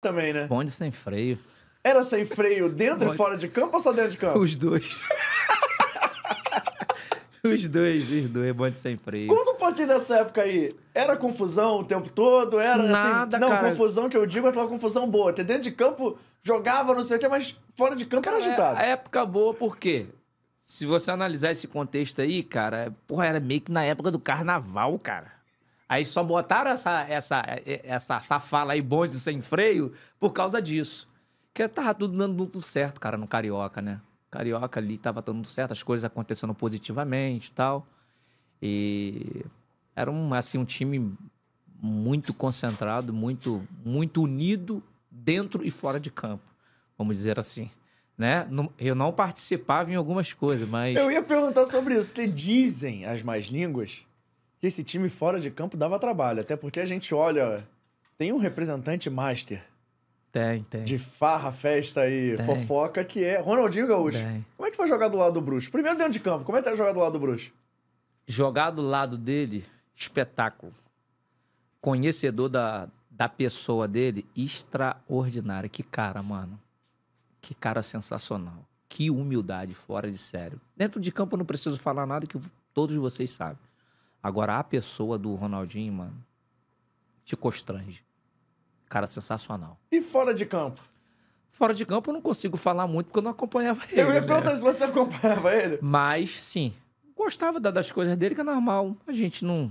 também, né? Bonde sem freio. Era sem freio dentro Bonde... e fora de campo ou só dentro de campo? Os dois. Os dois, os dois, bonde sem freio. quando o pouquinho dessa época aí. Era confusão o tempo todo? Era assim, Nada, assim, Não, cara. confusão que eu digo é aquela confusão boa. Até dentro de campo jogava, não sei o quê, mas fora de campo cara, era agitado. É, época boa por quê? Se você analisar esse contexto aí, cara, porra, era meio que na época do carnaval, cara. Aí só botaram essa, essa, essa, essa fala aí, bonde sem freio, por causa disso. Porque tava tudo dando tudo certo, cara, no Carioca, né? Carioca ali tava dando certo, as coisas acontecendo positivamente e tal. E era um, assim, um time muito concentrado, muito, muito unido dentro e fora de campo, vamos dizer assim. Né? Eu não participava em algumas coisas, mas. Eu ia perguntar sobre isso, que dizem as mais línguas que esse time fora de campo dava trabalho. Até porque a gente olha, tem um representante master. Tem, tem. De farra, festa e tem. fofoca, que é Ronaldinho Gaúcho. Tem. Como é que foi jogar do lado do Bruxo? Primeiro dentro de campo, como é que era tá jogar do lado do Bruxo? Jogar do lado dele, espetáculo. Conhecedor da, da pessoa dele, extraordinário. Que cara, mano. Que cara sensacional. Que humildade, fora de sério. Dentro de campo eu não preciso falar nada que todos vocês sabem. Agora, a pessoa do Ronaldinho, mano, te constrange. Cara sensacional. E fora de campo? Fora de campo eu não consigo falar muito porque eu não acompanhava ele. Eu ia né? perguntar né? se você acompanhava ele. Mas, sim, gostava das coisas dele, que é normal. A gente não.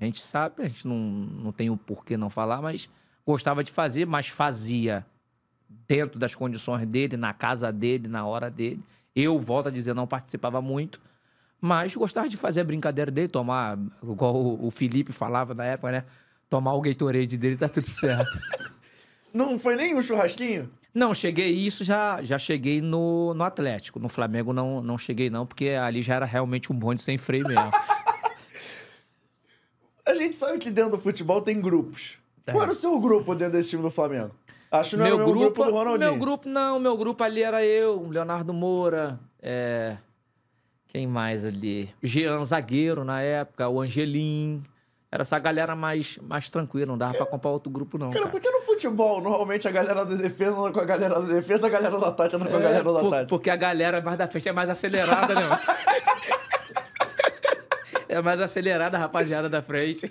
A gente sabe, a gente não, não tem o porquê não falar, mas gostava de fazer, mas fazia dentro das condições dele, na casa dele, na hora dele. Eu, volto a dizer, não participava muito, mas gostava de fazer a brincadeira dele, tomar, igual o, o Felipe falava na época, né? Tomar o Gatorade dele, tá tudo certo. Não foi nem um churrasquinho? Não, cheguei isso, já, já cheguei no, no Atlético. No Flamengo não, não cheguei, não, porque ali já era realmente um bonde sem freio mesmo. a gente sabe que dentro do futebol tem grupos. É. Qual era o seu grupo dentro desse time do Flamengo? Acho que não meu era o grupo, grupo do Ronaldinho. Meu grupo, não, meu grupo ali era eu, Leonardo Moura, é, quem mais ali? Jean Zagueiro na época, o Angelim. Era essa galera mais, mais tranquila, não dava é. pra comprar outro grupo, não. Cara, cara, porque no futebol, normalmente a galera da defesa anda com a galera da defesa, a galera da tática anda é, com a é, galera da por, tática. Porque a galera mais da frente é mais acelerada, né? é mais acelerada a rapaziada da frente.